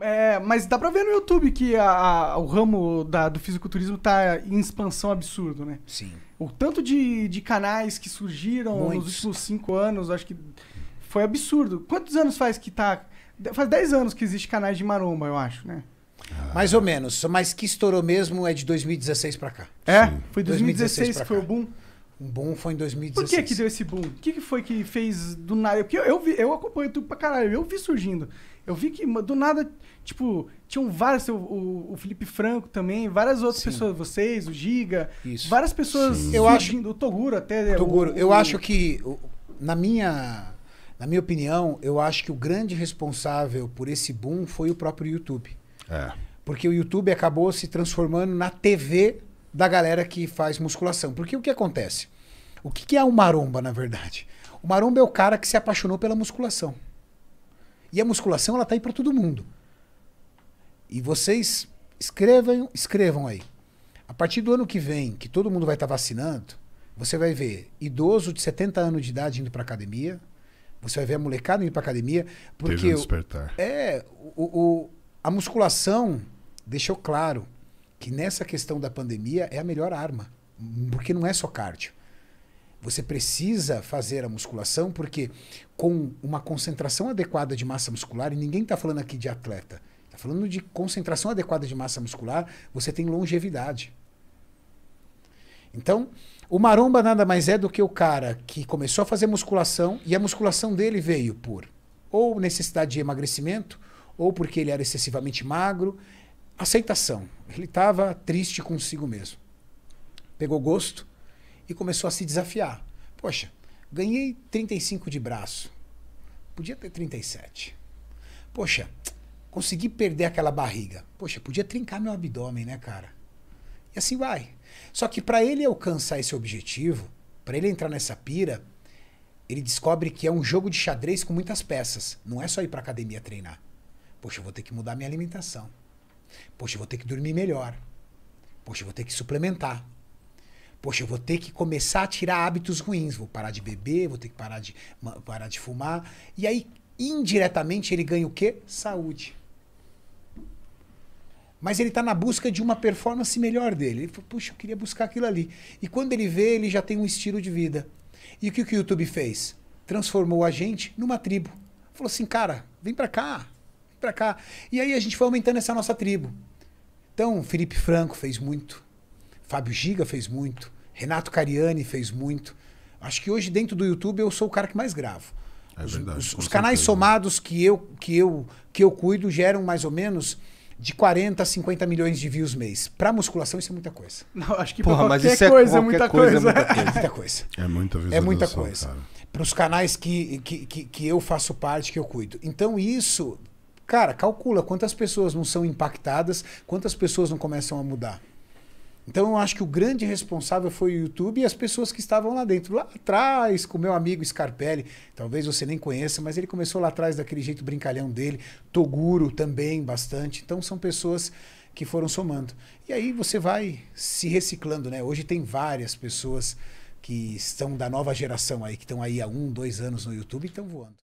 É, mas dá pra ver no YouTube que a, a, o ramo da, do fisiculturismo tá em expansão absurdo, né? Sim. O tanto de, de canais que surgiram Muitos. nos últimos cinco anos, acho que foi absurdo. Quantos anos faz que tá. Faz 10 anos que existe canais de maromba, eu acho, né? Ah. Mais ou menos. Mas que estourou mesmo é de 2016 pra cá. É? Sim. Foi 2016, 2016 que foi o boom. Um boom foi em 2016. Por que que deu esse boom? O que, que foi que fez do nada? Porque eu, eu, vi, eu acompanho tudo pra caralho, eu vi surgindo. Eu vi que do nada, tipo, tinham vários, o, o Felipe Franco também, várias outras Sim. pessoas, vocês, o Giga, Isso. várias pessoas Sim. eu surgindo, acho, o Toguro até. Toguro, o, o, eu acho que, na minha, na minha opinião, eu acho que o grande responsável por esse boom foi o próprio YouTube. É. Porque o YouTube acabou se transformando na TV da galera que faz musculação. Porque o que acontece? O que, que é o maromba, na verdade? O maromba é o cara que se apaixonou pela musculação. E a musculação, ela tá aí para todo mundo. E vocês escrevam, escrevam aí. A partir do ano que vem, que todo mundo vai estar tá vacinando, você vai ver idoso de 70 anos de idade indo para academia, você vai ver a molecada indo para academia, porque Teve um despertar. é o, o, a musculação deixou claro que nessa questão da pandemia é a melhor arma, porque não é só cardio. Você precisa fazer a musculação porque com uma concentração adequada de massa muscular, e ninguém está falando aqui de atleta, está falando de concentração adequada de massa muscular, você tem longevidade. Então, o maromba nada mais é do que o cara que começou a fazer musculação e a musculação dele veio por ou necessidade de emagrecimento, ou porque ele era excessivamente magro, aceitação. Ele estava triste consigo mesmo. Pegou gosto e começou a se desafiar. Poxa, ganhei 35 de braço. Podia ter 37. Poxa, consegui perder aquela barriga. Poxa, podia trincar meu abdômen, né, cara? E assim vai. Só que para ele alcançar esse objetivo, para ele entrar nessa pira, ele descobre que é um jogo de xadrez com muitas peças. Não é só ir para academia treinar. Poxa, eu vou ter que mudar minha alimentação. Poxa, eu vou ter que dormir melhor. Poxa, eu vou ter que suplementar. Poxa, eu vou ter que começar a tirar hábitos ruins. Vou parar de beber, vou ter que parar de, parar de fumar. E aí, indiretamente, ele ganha o quê? Saúde. Mas ele está na busca de uma performance melhor dele. Ele falou, puxa, eu queria buscar aquilo ali. E quando ele vê, ele já tem um estilo de vida. E o que, que o YouTube fez? Transformou a gente numa tribo. Falou assim, cara, vem para cá para cá. E aí a gente foi aumentando essa nossa tribo. Então, Felipe Franco fez muito, Fábio Giga fez muito, Renato Cariani fez muito. Acho que hoje, dentro do YouTube, eu sou o cara que mais gravo. É os, verdade, os, os canais somados que eu, que, eu, que eu cuido geram mais ou menos de 40 a 50 milhões de views mês. Pra musculação, isso é muita coisa. Não, acho que Porra, qualquer mas é coisa, é qualquer muita coisa, é coisa, é muita coisa. É muita coisa. É muita coisa. Para os canais que, que, que, que eu faço parte, que eu cuido. Então, isso Cara, calcula quantas pessoas não são impactadas, quantas pessoas não começam a mudar. Então eu acho que o grande responsável foi o YouTube e as pessoas que estavam lá dentro, lá atrás, com meu amigo Scarpelli, talvez você nem conheça, mas ele começou lá atrás daquele jeito brincalhão dele, Toguro também bastante. Então são pessoas que foram somando. E aí você vai se reciclando, né? Hoje tem várias pessoas que estão da nova geração aí, que estão aí há um, dois anos no YouTube e estão voando.